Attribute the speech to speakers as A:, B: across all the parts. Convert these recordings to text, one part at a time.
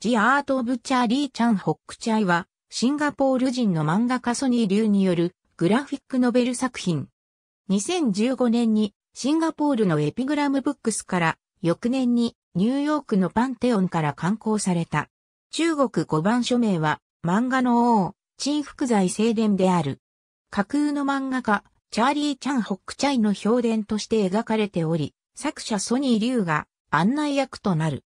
A: ジアート・オブ・チャーリー・チャン・ホックチャイは、シンガポール人の漫画家ソニー・リュウによるグラフィックノベル作品。2015年にシンガポールのエピグラムブックスから、翌年にニューヨークのパンテオンから刊行された。中国5番署名は、漫画の王、陳福財聖伝である。架空の漫画家、チャーリー・チャン・ホックチャイの評伝として描かれており、作者ソニー・リュウが案内役となる。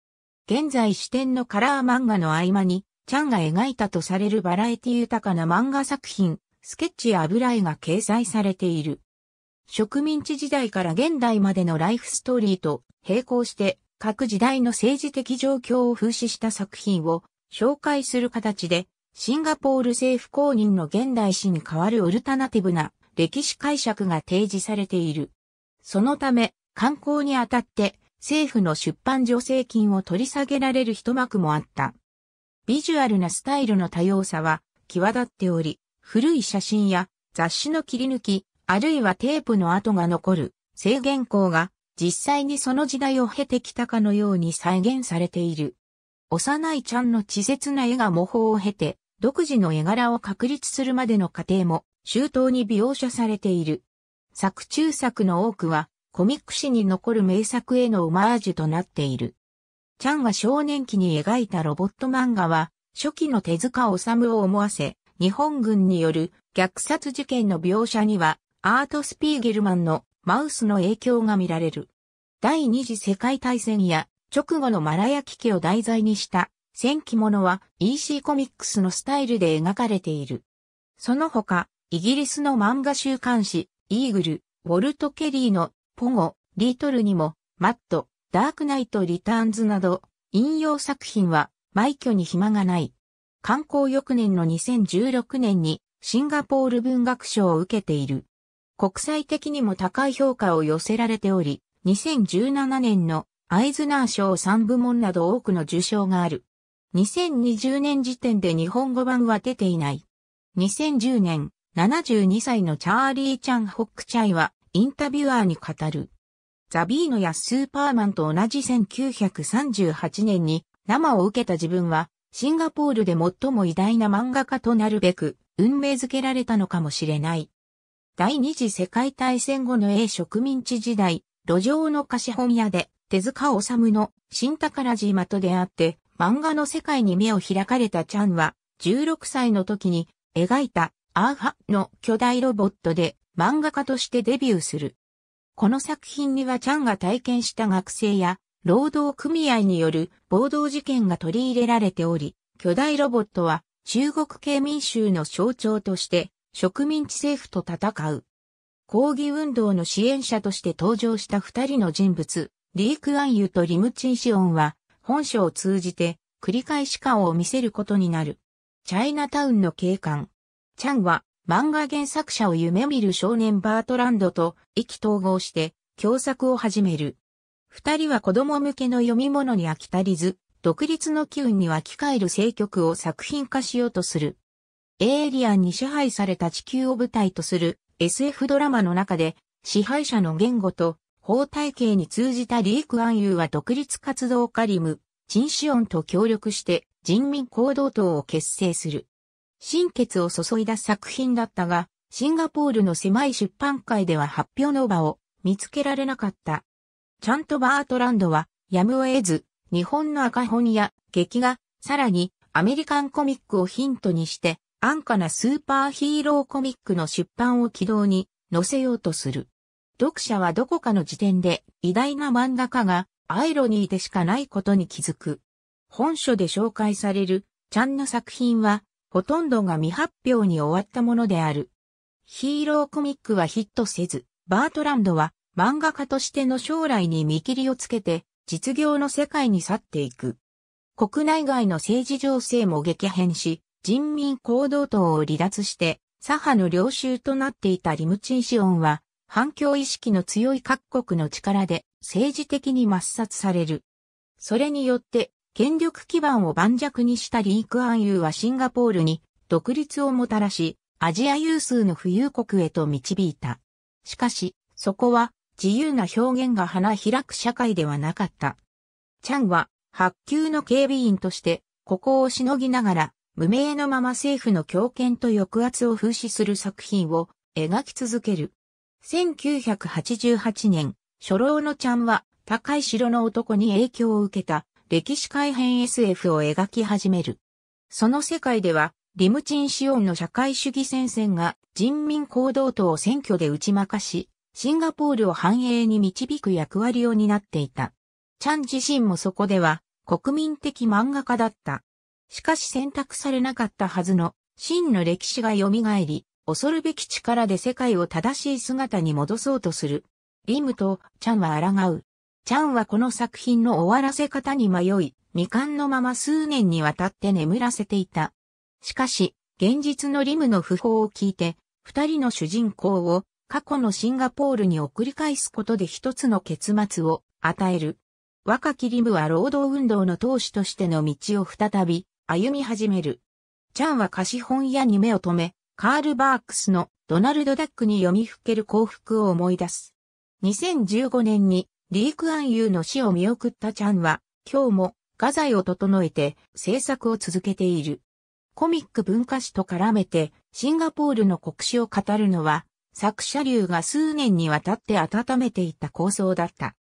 A: 現在視点のカラー漫画の合間に、ちゃんが描いたとされるバラエティ豊かな漫画作品、スケッチや油絵が掲載されている。植民地時代から現代までのライフストーリーと並行して各時代の政治的状況を風刺した作品を紹介する形でシンガポール政府公認の現代史に代わるオルタナティブな歴史解釈が提示されている。そのため観光にあたって政府の出版助成金を取り下げられる一幕もあった。ビジュアルなスタイルの多様さは際立っており、古い写真や雑誌の切り抜き、あるいはテープの跡が残る制限校が実際にその時代を経てきたかのように再現されている。幼いちゃんの稚拙な絵が模倣を経て、独自の絵柄を確立するまでの過程も周到に描写されている。作中作の多くはコミック史に残る名作へのオマージュとなっている。チャンが少年期に描いたロボット漫画は、初期の手塚治虫を思わせ、日本軍による虐殺事件の描写には、アート・スピーゲルマンのマウスの影響が見られる。第二次世界大戦や直後のマラヤ危機を題材にした戦記物は EC コミックスのスタイルで描かれている。その他、イギリスの漫画週刊誌イーグル、ウォルト・ケリーのポゴ、リートルにも、マット、ダークナイト・リターンズなど、引用作品は、埋挙に暇がない。観光翌年の2016年に、シンガポール文学賞を受けている。国際的にも高い評価を寄せられており、2017年のアイズナー賞3部門など多くの受賞がある。2020年時点で日本語版は出ていない。2010年、72歳のチャーリー・チャン・ホック・チャイは、インタビュアーに語る。ザビーノやスーパーマンと同じ1938年に生を受けた自分は、シンガポールで最も偉大な漫画家となるべく、運命づけられたのかもしれない。第二次世界大戦後の英植民地時代、路上の貸本屋で、手塚治虫の新宝島と出会って、漫画の世界に目を開かれたチャンは、16歳の時に描いたアーハの巨大ロボットで漫画家としてデビューする。この作品にはチャンが体験した学生や労働組合による暴動事件が取り入れられており、巨大ロボットは中国系民衆の象徴として植民地政府と戦う。抗議運動の支援者として登場した二人の人物、リー・クアンユとリム・チン・シオンは本書を通じて繰り返し顔を見せることになる。チャイナタウンの警官。チャンは漫画原作者を夢見る少年バートランドと意気統合して共作を始める。二人は子供向けの読み物に飽き足りず、独立の機運に湧き返る政局を作品化しようとする。エイリアンに支配された地球を舞台とする SF ドラマの中で支配者の言語と法体系に通じたリーク・アンユーは独立活動家リム、チンシオンと協力して人民行動党を結成する。心血を注いだ作品だったが、シンガポールの狭い出版界では発表の場を見つけられなかった。ちゃんとバートランドは、やむを得ず、日本の赤本や劇画、さらにアメリカンコミックをヒントにして、安価なスーパーヒーローコミックの出版を軌道に乗せようとする。読者はどこかの時点で偉大な漫画家がアイロニーでしかないことに気づく。本書で紹介される、ちゃんの作品は、ほとんどが未発表に終わったものである。ヒーローコミックはヒットせず、バートランドは漫画家としての将来に見切りをつけて、実業の世界に去っていく。国内外の政治情勢も激変し、人民行動党を離脱して、左派の領袖となっていたリムチンシオンは、反共意識の強い各国の力で政治的に抹殺される。それによって権力基盤を盤石にしたリークアンユーはシンガポールに独立をもたらし、アジア有数の富裕国へと導いた。しかし、そこは自由な表現が花開く社会ではなかった。チャンは、発給の警備員として、ここをしのぎながら、無名のまま政府の強権と抑圧を風刺する作品を描き続ける。1988年、初老のチャンは、高い城の男に影響を受けた歴史改変 SF を描き始める。その世界では、リムチン・シオンの社会主義戦線が人民行動党を選挙で打ち負かし、シンガポールを繁栄に導く役割を担っていた。チャン自身もそこでは国民的漫画家だった。しかし選択されなかったはずの真の歴史が蘇り、恐るべき力で世界を正しい姿に戻そうとする。リムとチャンは抗う。チャンはこの作品の終わらせ方に迷い、未完のまま数年にわたって眠らせていた。しかし、現実のリムの訃報を聞いて、二人の主人公を過去のシンガポールに送り返すことで一つの結末を与える。若きリムは労働運動の投資としての道を再び歩み始める。チャンは貸本屋に目を留め、カール・バークスのドナルド・ダックに読みふける幸福を思い出す。2015年にリークアンユーの死を見送ったチャンは、今日も画材を整えて制作を続けている。コミック文化史と絡めてシンガポールの国史を語るのは、作者流が数年にわたって温めていた構想だった。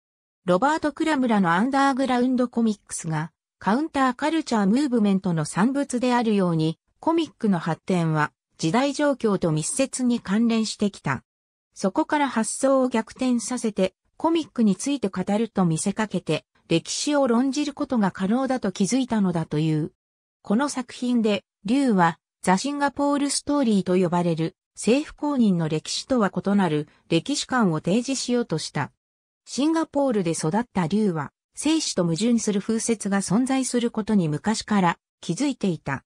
A: ロバート・クラムラのアンダーグラウンドコミックスが、カウンターカルチャームーブメントの産物であるように、コミックの発展は時代状況と密接に関連してきた。そこから発想を逆転させて、コミックについて語ると見せかけて、歴史を論じることが可能だと気づいたのだという。この作品で、竜は、ザ・シンガポールストーリーと呼ばれる、政府公認の歴史とは異なる歴史観を提示しようとした。シンガポールで育った竜は、生死と矛盾する風説が存在することに昔から気づいていた。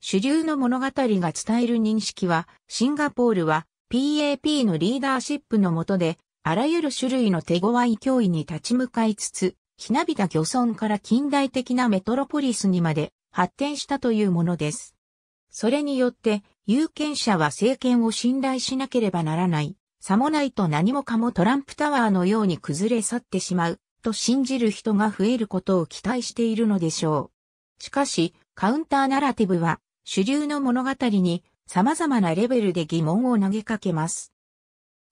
A: 主流の物語が伝える認識は、シンガポールは PAP のリーダーシップの下であらゆる種類の手強い脅威に立ち向かいつつ、ひなびた漁村から近代的なメトロポリスにまで発展したというものです。それによって、有権者は政権を信頼しなければならない。さもないと何もかもトランプタワーのように崩れ去ってしまう、と信じる人が増えることを期待しているのでしょう。しかし、カウンターナラティブは、主流の物語に様々なレベルで疑問を投げかけます。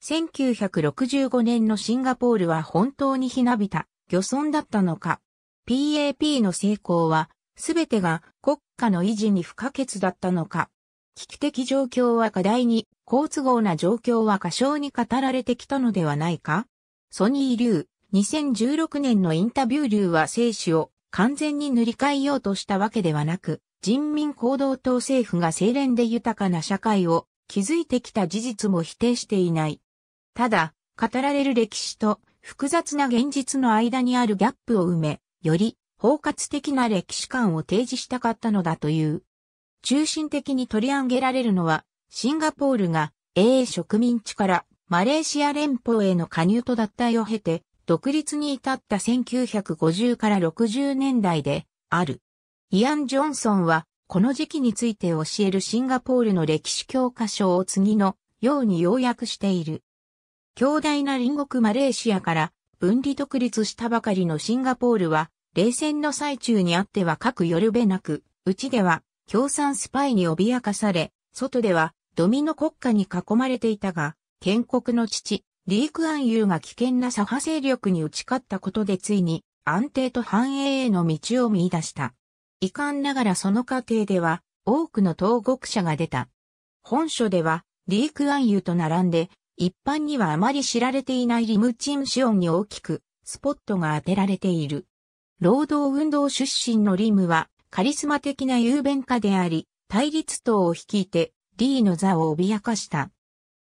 A: 1965年のシンガポールは本当にひなびた漁村だったのか。PAP の成功は、すべてが国家の維持に不可欠だったのか。危機的状況は課題に、好都合な状況は過小に語られてきたのではないかソニー・リュウ、2016年のインタビューリュは生死を完全に塗り替えようとしたわけではなく、人民行動党政府が精錬で豊かな社会を築いてきた事実も否定していない。ただ、語られる歴史と複雑な現実の間にあるギャップを埋め、より包括的な歴史観を提示したかったのだという。中心的に取り上げられるのは、シンガポールが英植民地からマレーシア連邦への加入と脱退を経て、独立に至った1950から60年代である。イアン・ジョンソンは、この時期について教えるシンガポールの歴史教科書を次のように要約している。強大な隣国マレーシアから分離独立したばかりのシンガポールは、冷戦の最中にあっては各よるべなく、うちでは共産スパイに脅かされ、外ではドミノ国家に囲まれていたが、建国の父、リーク・アンユーが危険な左派勢力に打ち勝ったことでついに安定と繁栄への道を見出した。遺憾ながらその過程では多くの投獄者が出た。本書ではリーク・アンユーと並んで一般にはあまり知られていないリムチンシオンに大きく、スポットが当てられている。労働運動出身のリムは、カリスマ的な雄弁家であり、対立党を率いて、リーの座を脅かした。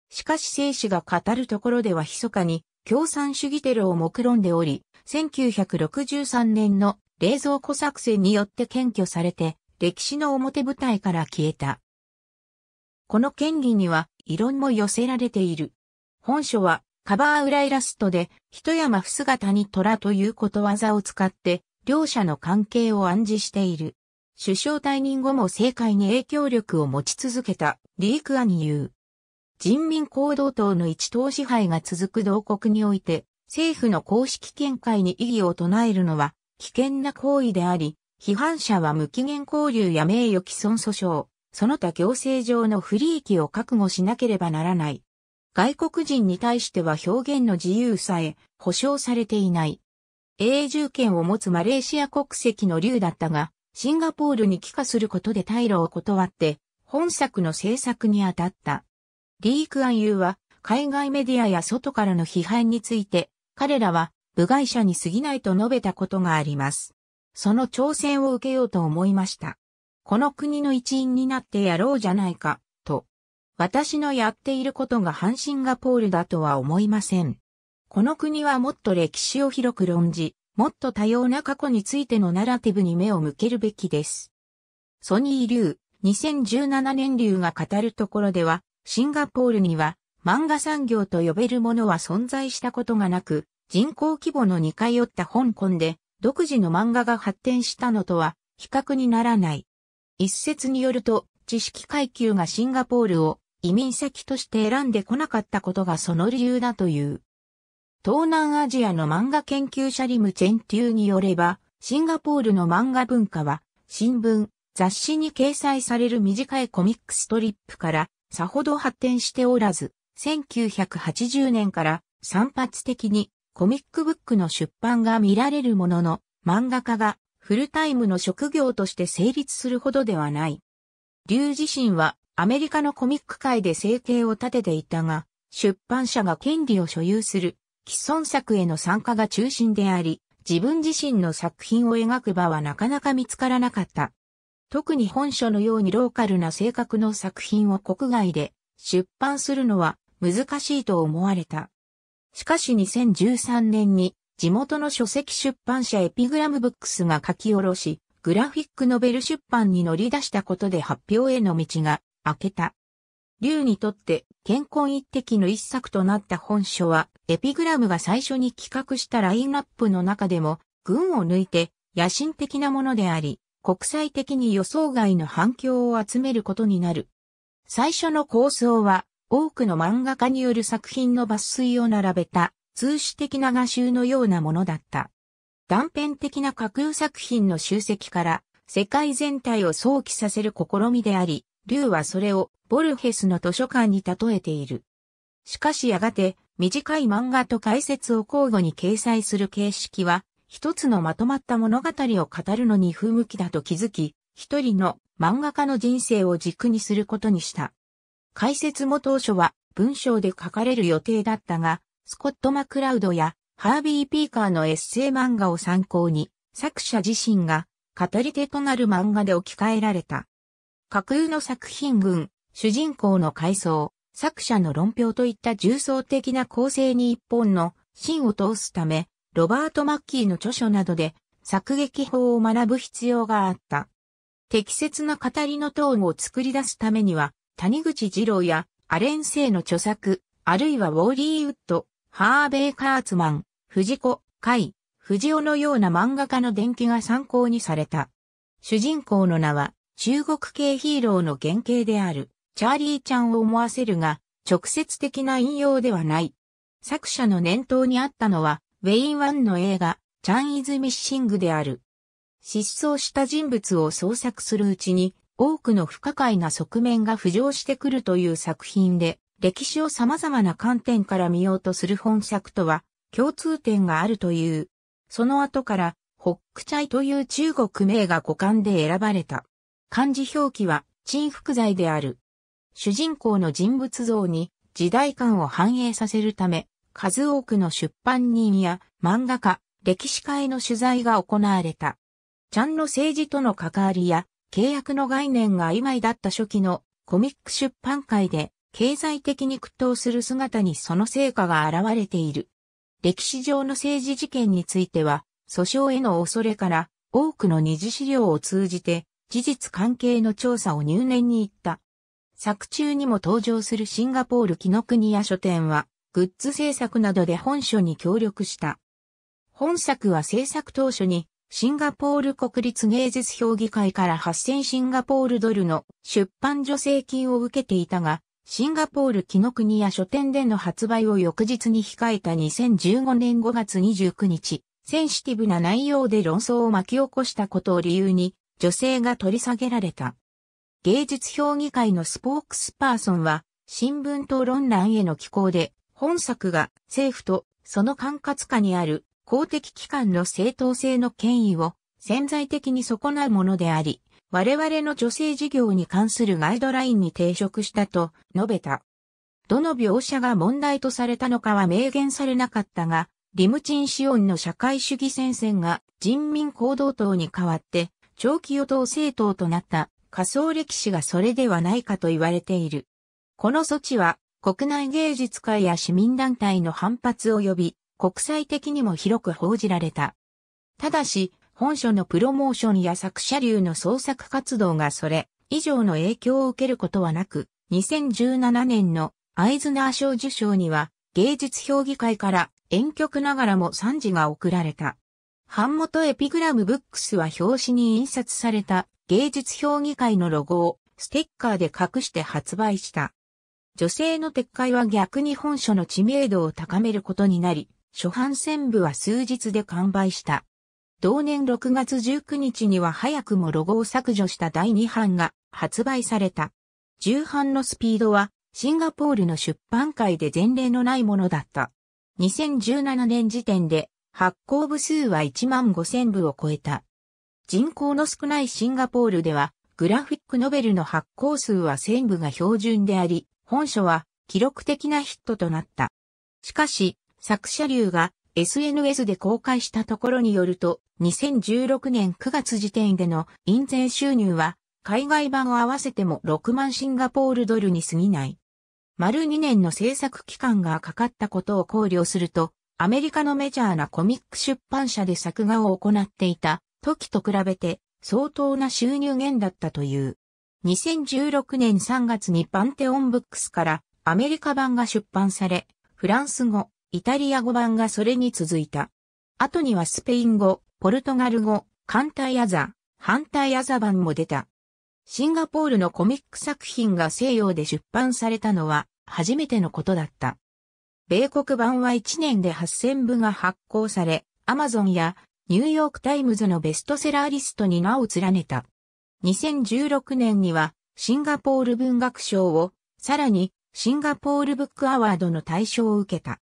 A: しかし生死が語るところでは密かに、共産主義テロを目論んでおり、1963年の冷蔵庫作戦によって検挙されて、歴史の表舞台から消えた。この権利には異論も寄せられている。本書はカバー裏イラストで、一山不姿に虎ということわざを使って、両者の関係を暗示している。首相退任後も政界に影響力を持ち続けたリークアニユー。人民行動党の一党支配が続く同国において、政府の公式見解に異議を唱えるのは危険な行為であり、批判者は無期限交流や名誉毀損訴訟、その他行政上の不利益を覚悟しなければならない外国人に対しては表現の自由さえ保障されていない。永住権を持つマレーシア国籍の竜だったが、シンガポールに帰化することで退路を断って、本作の制作に当たった。リークアンユーは、海外メディアや外からの批判について、彼らは部外者に過ぎないと述べたことがあります。その挑戦を受けようと思いました。この国の一員になってやろうじゃないか、私のやっていることが半シンガポールだとは思いません。この国はもっと歴史を広く論じ、もっと多様な過去についてのナラティブに目を向けるべきです。ソニー・リュウ、2017年流が語るところでは、シンガポールには漫画産業と呼べるものは存在したことがなく、人口規模の似通った香港で独自の漫画が発展したのとは比較にならない。一説によると知識階級がシンガポールを移民先として選んでこなかったことがその理由だという。東南アジアの漫画研究者リム・チェンテューによれば、シンガポールの漫画文化は、新聞、雑誌に掲載される短いコミックストリップからさほど発展しておらず、1980年から散発的にコミックブックの出版が見られるものの、漫画家がフルタイムの職業として成立するほどではない。劉自身はアメリカのコミック界で生計を立てていたが、出版社が権利を所有する既存作への参加が中心であり、自分自身の作品を描く場はなかなか見つからなかった。特に本書のようにローカルな性格の作品を国外で出版するのは難しいと思われた。しかし2013年に地元の書籍出版社エピグラムブックスが書き下ろし、グラフィックノベル出版に乗り出したことで発表への道が開けた。劉にとって健康一滴の一作となった本書は、エピグラムが最初に企画したラインナップの中でも、群を抜いて野心的なものであり、国際的に予想外の反響を集めることになる。最初の構想は、多くの漫画家による作品の抜粋を並べた、通史的な画集のようなものだった。断片的な架空作品の集積から、世界全体を想起させる試みであり、竜はそれをボルヘスの図書館に例えている。しかしやがて短い漫画と解説を交互に掲載する形式は一つのまとまった物語を語るのに不向きだと気づき、一人の漫画家の人生を軸にすることにした。解説も当初は文章で書かれる予定だったが、スコット・マクラウドやハービー・ピーカーのエッセイ漫画を参考に、作者自身が語り手となる漫画で置き換えられた。架空の作品群、主人公の回想、作者の論評といった重層的な構成に一本の芯を通すため、ロバート・マッキーの著書などで作劇法を学ぶ必要があった。適切な語りのトーンを作り出すためには、谷口二郎やアレン・セイの著作、あるいはウォーリー・ウッド、ハーベイ・カーツマン、藤子、海、藤尾のような漫画家の伝記が参考にされた。主人公の名は、中国系ヒーローの原型である、チャーリーちゃんを思わせるが、直接的な引用ではない。作者の念頭にあったのは、ウェイン・ワンの映画、チャン・イズ・ミッシングである。失踪した人物を創作するうちに、多くの不可解な側面が浮上してくるという作品で、歴史を様々な観点から見ようとする本作とは、共通点があるという。その後から、ホックチャイという中国名が五感で選ばれた。漢字表記は沈福剤である。主人公の人物像に時代感を反映させるため、数多くの出版人や漫画家、歴史家への取材が行われた。ちゃんの政治との関わりや契約の概念が曖昧だった初期のコミック出版界で経済的に苦闘する姿にその成果が現れている。歴史上の政治事件については、訴訟への恐れから多くの二次資料を通じて事実関係の調査を入念に行った。作中にも登場するシンガポール紀の国屋書店は、グッズ制作などで本書に協力した。本作は制作当初に、シンガポール国立芸術評議会から8000シンガポールドルの出版助成金を受けていたが、シンガポール紀の国屋書店での発売を翌日に控えた2015年5月29日、センシティブな内容で論争を巻き起こしたことを理由に、女性が取り下げられた。芸術評議会のスポークスパーソンは、新聞討論欄への寄稿で、本作が政府とその管轄下にある公的機関の正当性の権威を潜在的に損なうものであり、我々の女性事業に関するガイドラインに抵触したと述べた。どの描写が問題とされたのかは明言されなかったが、リムチン・シオンの社会主義戦線が人民行動党に代わって長期与党政党となった仮想歴史がそれではないかと言われている。この措置は国内芸術界や市民団体の反発を呼び、国際的にも広く報じられた。ただし、本書のプロモーションや作者流の創作活動がそれ以上の影響を受けることはなく、2017年のアイズナー賞受賞には芸術評議会から遠曲ながらも賛辞が贈られた。版元エピグラムブックスは表紙に印刷された芸術評議会のロゴをステッカーで隠して発売した。女性の撤回は逆に本書の知名度を高めることになり、初版宣部は数日で完売した。同年6月19日には早くもロゴを削除した第2版が発売された。重版のスピードはシンガポールの出版界で前例のないものだった。2017年時点で発行部数は1万5000部を超えた。人口の少ないシンガポールでは、グラフィックノベルの発行数は1000部が標準であり、本書は記録的なヒットとなった。しかし、作者流が SNS で公開したところによると、2016年9月時点での印税収入は、海外版を合わせても6万シンガポールドルに過ぎない。丸2年の制作期間がかかったことを考慮すると、アメリカのメジャーなコミック出版社で作画を行っていた時と比べて相当な収入源だったという。2016年3月にパンテオンブックスからアメリカ版が出版され、フランス語、イタリア語版がそれに続いた。後にはスペイン語、ポルトガル語、艦隊アザ、反対アザ版も出た。シンガポールのコミック作品が西洋で出版されたのは初めてのことだった。米国版は1年で8000部が発行され、アマゾンやニューヨークタイムズのベストセラーリストに名を連ねた。2016年にはシンガポール文学賞を、さらにシンガポールブックアワードの大賞を受けた。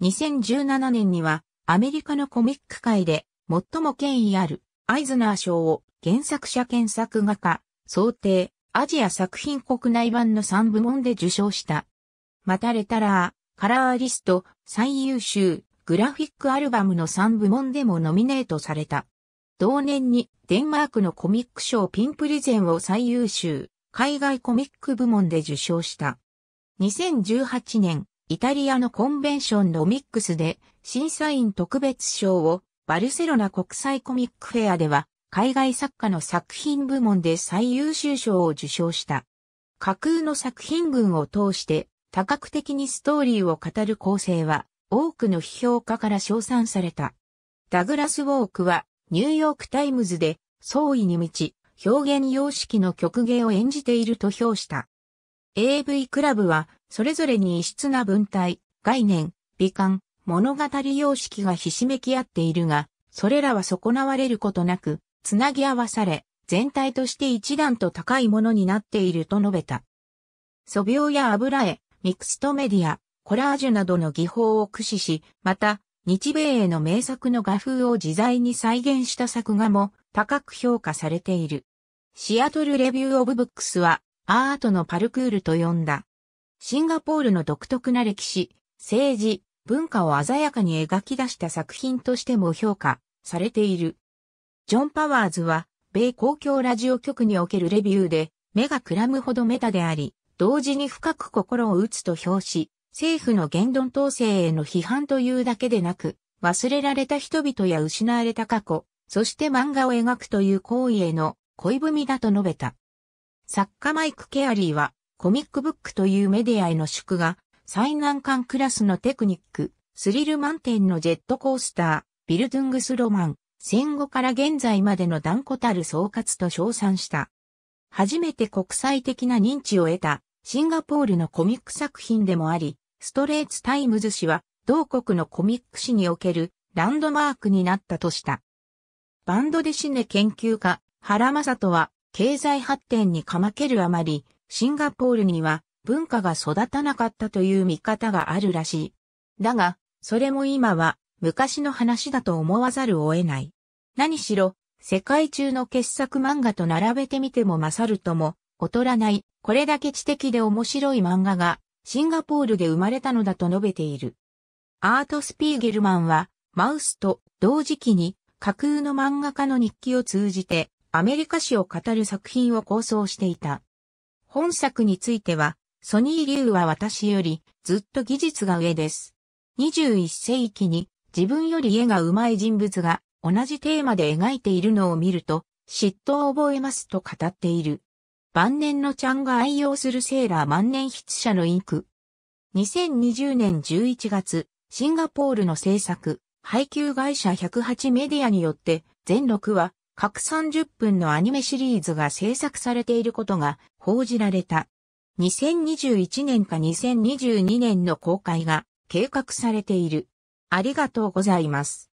A: 2017年にはアメリカのコミック界で最も権威あるアイズナー賞を原作者検索画家、想定、アジア作品国内版の3部門で受賞した。またレタラカラーリスト最優秀グラフィックアルバムの3部門でもノミネートされた。同年にデンマークのコミック賞ピンプリゼンを最優秀海外コミック部門で受賞した。2018年、イタリアのコンベンションのミックスで審査員特別賞をバルセロナ国際コミックフェアでは海外作家の作品部門で最優秀賞を受賞した。架空の作品群を通して多角的にストーリーを語る構成は、多くの批評家から称賛された。ダグラス・ウォークは、ニューヨーク・タイムズで、創意に満ち、表現様式の曲芸を演じていると評した。AV クラブは、それぞれに異質な文体、概念、美観、物語様式がひしめき合っているが、それらは損なわれることなく、つなぎ合わされ、全体として一段と高いものになっていると述べた。素描や油絵、ミクストメディア、コラージュなどの技法を駆使し、また、日米への名作の画風を自在に再現した作画も高く評価されている。シアトルレビューオブブックスはアートのパルクールと呼んだ。シンガポールの独特な歴史、政治、文化を鮮やかに描き出した作品としても評価されている。ジョン・パワーズは米公共ラジオ局におけるレビューで目がくらむほどメタであり、同時に深く心を打つと評し、政府の言論統制への批判というだけでなく、忘れられた人々や失われた過去、そして漫画を描くという行為への恋文だと述べた。作家マイク・ケアリーは、コミックブックというメディアへの祝賀、最難関クラスのテクニック、スリル満点のジェットコースター、ビルドゥングスロマン、戦後から現在までの断固たる総括と称賛した。初めて国際的な認知を得たシンガポールのコミック作品でもあり、ストレーツタイムズ氏は同国のコミック誌におけるランドマークになったとした。バンドデシネ研究家原正人は経済発展にかまけるあまり、シンガポールには文化が育たなかったという見方があるらしい。だが、それも今は昔の話だと思わざるを得ない。何しろ、世界中の傑作漫画と並べてみても勝るとも、劣らない、これだけ知的で面白い漫画が、シンガポールで生まれたのだと述べている。アート・スピーゲルマンは、マウスと同時期に架空の漫画家の日記を通じてアメリカ史を語る作品を構想していた。本作については、ソニー・リュウは私よりずっと技術が上です。21世紀に自分より絵が上手い人物が同じテーマで描いているのを見ると、嫉妬を覚えますと語っている。晩年のちゃんが愛用するセーラー万年筆者のインク。2020年11月、シンガポールの制作、配給会社108メディアによって、全6話、各30分のアニメシリーズが制作されていることが報じられた。2021年か2022年の公開が計画されている。ありがとうございます。